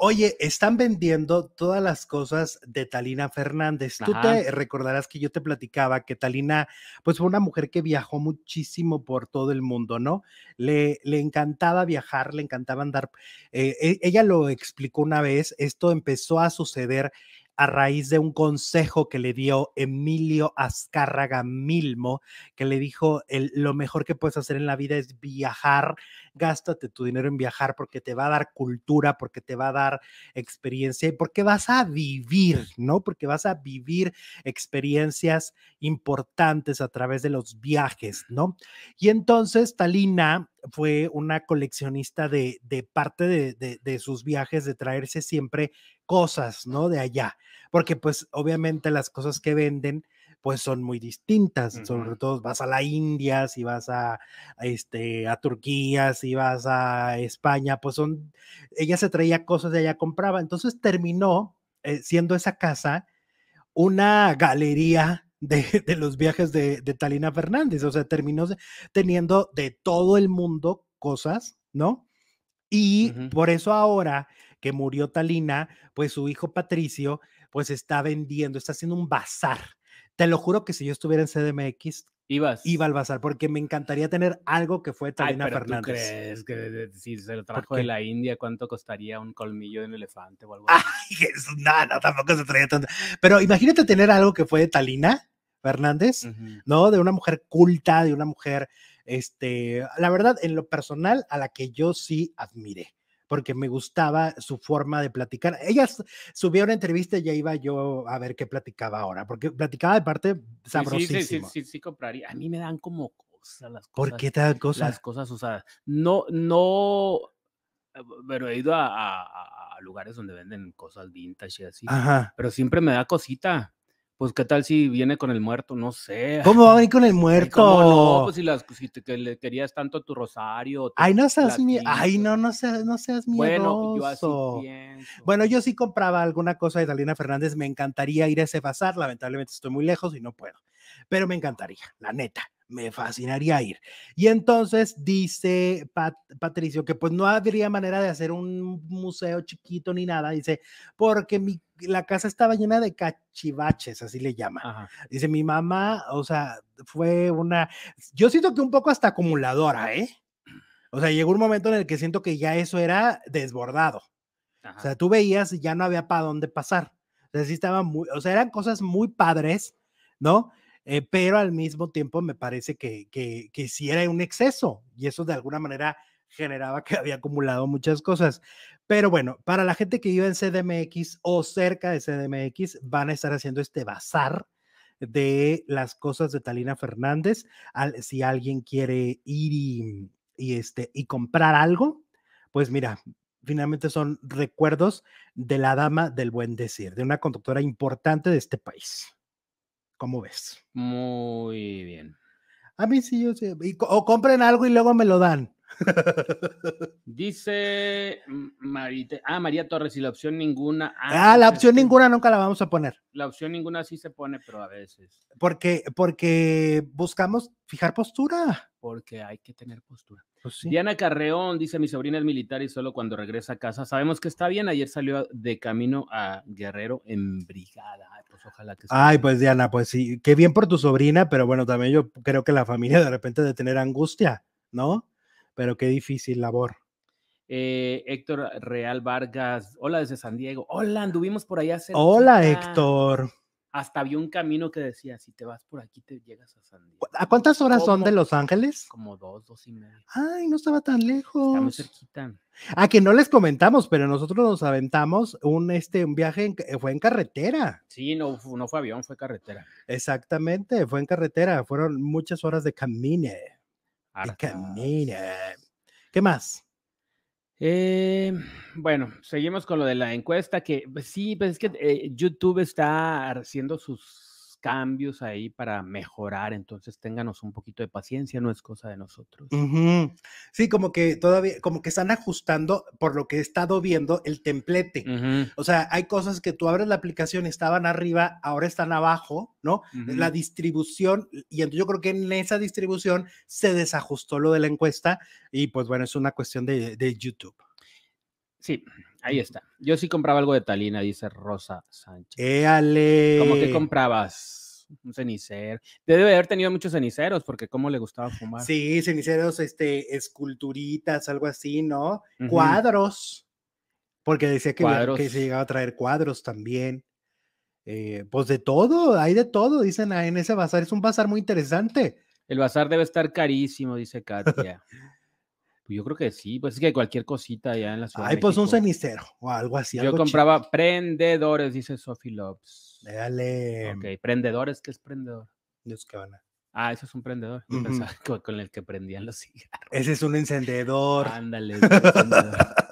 Oye, están vendiendo todas las cosas de Talina Fernández. Tú te recordarás que yo te platicaba que Talina, pues fue una mujer que viajó muchísimo por todo el mundo, ¿no? Le, le encantaba viajar, le encantaba andar. Eh, e, ella lo explicó una vez, esto empezó a suceder a raíz de un consejo que le dio Emilio Azcárraga Milmo, que le dijo, el, lo mejor que puedes hacer en la vida es viajar, gástate tu dinero en viajar porque te va a dar cultura, porque te va a dar experiencia y porque vas a vivir, ¿no? Porque vas a vivir experiencias importantes a través de los viajes, ¿no? Y entonces Talina fue una coleccionista de, parte de, de, de sus viajes, de traerse siempre cosas, ¿no? De allá, porque pues obviamente las cosas que venden pues son muy distintas, sobre todo vas a la India, si vas a, este, a Turquía, si vas a España, pues son, ella se traía cosas de allá, compraba, entonces terminó eh, siendo esa casa una galería de, los viajes de, Talina Fernández. O sea, terminó teniendo de todo el mundo cosas, ¿no? Y por eso ahora que murió Talina, pues su hijo Patricio, pues está vendiendo, está haciendo un bazar. Te lo juro que si yo estuviera en CDMX, Ibas. Iba al bazar, porque me encantaría tener algo que fue Talina Fernández. crees que si se lo trajo de la India, cuánto costaría un colmillo de un elefante o algo Ay, Jesús, no, tampoco se traía tanto. Pero imagínate tener algo que fue de Talina Fernández, ¿no? De una mujer culta, de una mujer, este, la verdad, en lo personal, a la que yo sí admiré porque me gustaba su forma de platicar. Ella subió una entrevista y ya iba yo a ver qué platicaba ahora, porque platicaba de parte sabrosísimo. Sí, sí, sí, sí, compraría. A mí me dan como cosas las cosas. ¿Por qué te dan cosas? Las cosas, o sea, no, no, pero eh, he ido a, a lugares donde venden cosas vintage y así, Ajá. pero siempre me da cosita. Pues qué tal si viene con el muerto, no sé. ¿Cómo va a venir con el eh, muerto? no? Pues si, le querías tanto tu rosario. Ay, no seas miedo. Ay, no, no seas, no seas Bueno, yo así Bueno, yo sí compraba alguna cosa de Dalina Fernández. Me encantaría ir a ese bazar. Lamentablemente estoy muy lejos y no puedo. Pero me encantaría, la neta me fascinaría ir. Y entonces dice Patricio que pues no habría manera de hacer un museo chiquito ni nada, dice, porque la casa estaba llena de cachivaches, así le llama. Dice, mi mamá, o sea, fue una, yo siento que un poco hasta acumuladora, ¿eh? O sea, llegó un momento en el que siento que ya eso era desbordado. O sea, tú veías y ya no había para dónde pasar. O sea, muy, o sea, eran cosas muy padres, ¿no? Eh, pero al mismo tiempo me parece que, que, sí era un exceso y eso de alguna manera generaba que había acumulado muchas cosas. Pero bueno, para la gente que vive en CDMX o cerca de CDMX, van a estar haciendo este bazar de las cosas de Talina Fernández. si alguien quiere ir y, este, y comprar algo, pues mira, finalmente son recuerdos de la dama del buen decir, de una conductora importante de este país. ¿Cómo ves? Muy bien. A mí sí, yo sé. o compren algo y luego me lo dan. Dice Marite, ah, María Torres, y la opción ninguna. Ah, ah la opción ninguna nunca la vamos a poner. La opción ninguna sí se pone, pero a veces. Porque, porque buscamos fijar postura. Porque hay que tener postura. Pues Diana Carreón dice: Mi sobrina es militar y solo cuando regresa a casa. Sabemos que está bien. Ayer salió de camino a Guerrero en brigada. Ay, pues ojalá que. Ay, pues Diana, pues sí, qué bien por tu sobrina, pero bueno, también yo creo que la familia de repente de tener angustia, ¿no? pero qué difícil labor. Eh, Héctor ah, Real Vargas, hola desde San Diego. Hola, anduvimos por allá. hace. Hola, Héctor. Hasta vi un camino que decía, si te vas por aquí, te llegas a San Diego. ¿A cuántas horas son de Los Ángeles? Como dos, dos y media. Ay, no estaba tan lejos. Estamos cerquita. A ah, que no les comentamos, pero nosotros nos aventamos un, este, un viaje, que eh, fue en carretera. Sí, no, no fue avión, fue carretera. Exactamente, fue en carretera. Fueron muchas horas de camine. ¿Qué más? Eh, bueno, seguimos con lo de la encuesta, que pues, sí, pues es que eh, YouTube está haciendo sus cambios ahí para mejorar, entonces ténganos un poquito de paciencia, no es cosa de nosotros. Sí, como que todavía, como que están ajustando, por lo que he estado viendo, el templete. O sea, hay cosas que tú abres la aplicación, estaban arriba, ahora están abajo, ¿no? La distribución, y entonces yo creo que en esa distribución se desajustó lo de la encuesta, y pues bueno, es una cuestión de, de YouTube. Sí, Ahí está. Yo sí compraba algo de Talina, dice Rosa Sánchez. ¡Éale! ¿Cómo que comprabas? Un cenicero. Debe haber tenido muchos ceniceros, porque cómo le gustaba fumar. Sí, ceniceros, este, esculturitas, algo así, ¿no? Cuadros. Porque decía que, se llegaba a traer cuadros también. Eh, pues de todo, hay de todo, dicen ah, en ese bazar. Es un bazar muy interesante. El bazar debe estar carísimo, dice Katia. Pues, yo creo que sí, pues es que cualquier cosita allá en la ciudad. Ay, pues un cenicero o algo así. Yo compraba prendedores, dice Sophie Lopes. Dale. Ok, prendedores, ¿qué es prendedor? Dios que van a. Ah, eso es un prendedor. con, el que prendían los cigarros. Ese es un encendedor. Ándale, encendedor.